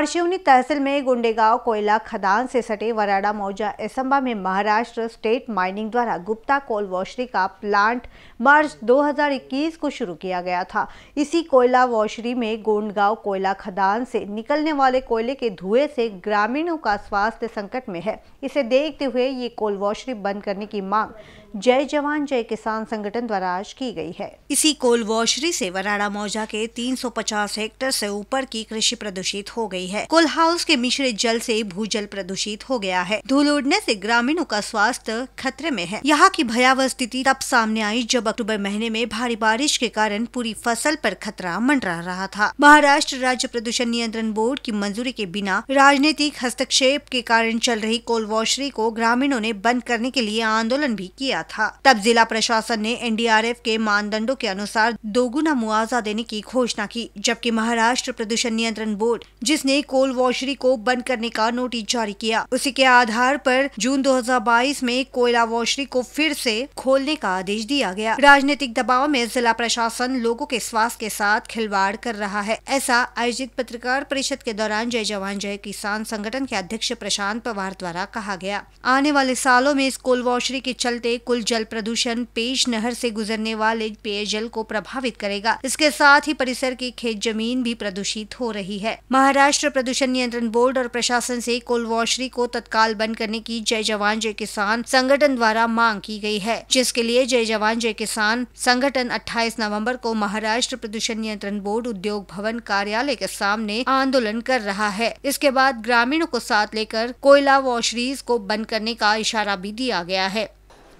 पारशिवनी तहसील में गुंडेगांव कोयला खदान से सटे वराड़ा मौजा एसम्बा में महाराष्ट्र स्टेट माइनिंग द्वारा गुप्ता कोल वॉशरी का प्लांट मार्च 2021 को शुरू किया गया था इसी कोयला वॉशरी में गुंडगांव कोयला खदान से निकलने वाले कोयले के धुएं से ग्रामीणों का स्वास्थ्य संकट में है इसे देखते हुए ये कोल वॉशरी बंद करने की मांग जय जवान जय किसान संगठन द्वारा आज की गई है इसी कोल वॉशरी से वराड़ा मौजा के 350 हेक्टेयर से ऊपर की कृषि प्रदूषित हो गई है कोल हाउस के मिश्रित जल से भूजल प्रदूषित हो गया है धूल उड़ने से ग्रामीणों का स्वास्थ्य खतरे में है यहाँ की भयावह स्थिति तब सामने आई जब अक्टूबर महीने में भारी बारिश के कारण पूरी फसल आरोप खतरा मंडरा रहा था महाराष्ट्र राज्य प्रदूषण नियंत्रण बोर्ड की मंजूरी के बिना राजनीतिक हस्तक्षेप के कारण चल रही कोल वॉशरी को ग्रामीणों ने बंद करने के लिए आंदोलन भी किया किया था तब जिला प्रशासन ने एनडीआरएफ के मानदंडों के अनुसार दोगुना मुआवजा देने की घोषणा की जबकि महाराष्ट्र प्रदूषण नियंत्रण बोर्ड जिसने कोल वॉशरी को बंद करने का नोटिस जारी किया उसी के आधार पर जून 2022 में कोयला वॉशरी को फिर से खोलने का आदेश दिया गया राजनीतिक दबाव में जिला प्रशासन लोगों के स्वास्थ्य के साथ खिलवाड़ कर रहा है ऐसा आयोजित पत्रकार परिषद के दौरान जय जवान जय किसान संगठन के अध्यक्ष प्रशांत पवार द्वारा कहा गया आने वाले सालों में इस कोल वॉशरी के चलते कुल जल प्रदूषण पेश नहर से गुजरने वाले पेयजल को प्रभावित करेगा इसके साथ ही परिसर की खेत जमीन भी प्रदूषित हो रही है महाराष्ट्र प्रदूषण नियंत्रण बोर्ड और प्रशासन से वॉशरी को तत्काल बंद करने की जय जवान जय किसान संगठन द्वारा मांग की गई है जिसके लिए जय जवान जय किसान संगठन 28 नवंबर को महाराष्ट्र प्रदूषण नियंत्रण बोर्ड उद्योग भवन कार्यालय के सामने आंदोलन कर रहा है इसके बाद ग्रामीणों को साथ लेकर कोयला वॉशरीज को बंद करने का इशारा भी दिया गया है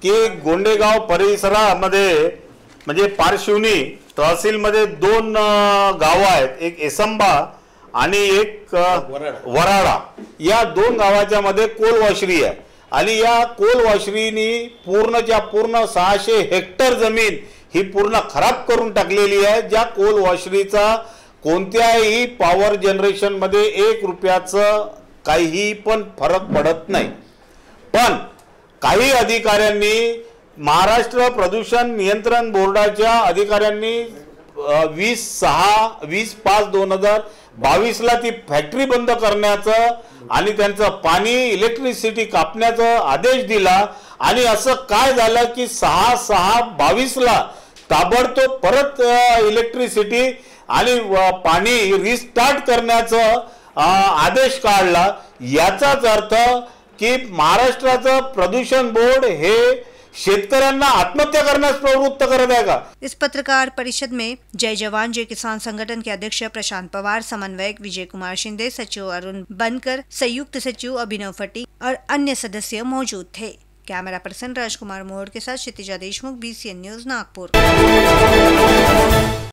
की गोंडेगाव परिसरामध्ये म्हणजे पारशिवनी तहसीलमध्ये दोन गावं आहेत एक एसंबा आणि एक वराळा या दोन गावाच्या मध्ये कोलवाश्री आहे आणि या कोलवाश्रीनी पूर्णच्या पूर्ण सहाशे हेक्टर जमीन ही पूर्ण खराब करून टाकलेली आहे ज्या कोलवाश्रीचा कोणत्याही पॉवर जनरेशनमध्ये एक रुपयाचं काहीही पण फरक पडत नाही पण काही अधिकाऱ्यांनी महाराष्ट्र प्रदूषण नियंत्रण बोर्डाच्या अधिकाऱ्यांनी वीस सहा वीस पाच दोन हजार बावीसला ती फॅक्टरी बंद करण्याचं आणि त्यांचं पाणी इलेक्ट्रिसिटी कापण्याचा आदेश दिला आणि असं काय झालं की सहा सहा बावीसला ताबडतोब परत इलेक्ट्रिसिटी आणि पाणी रिस्टार्ट करण्याचं आदेश काढला याचाच अर्थ की महाराष्ट्राचं प्रदूषण बोर्ड हे शेतकऱ्यांना आत्महत्या करण्यास प्रवृत्त करत आहे इस पत्रकार परिषद में जय जवान जय किसान संगठन के अध्यक्ष प्रशांत पवार समन्वयक विजय कुमार शिंदे सचिव अरुण बनकर संयुक्त सचिव अभिनव फटी और अन्य सदस्य मौजूद थे कैमरा पर्सन राजकुमार मोहर के साथ क्षितिजा देशमुख बीसीएन न्यूज नागपुर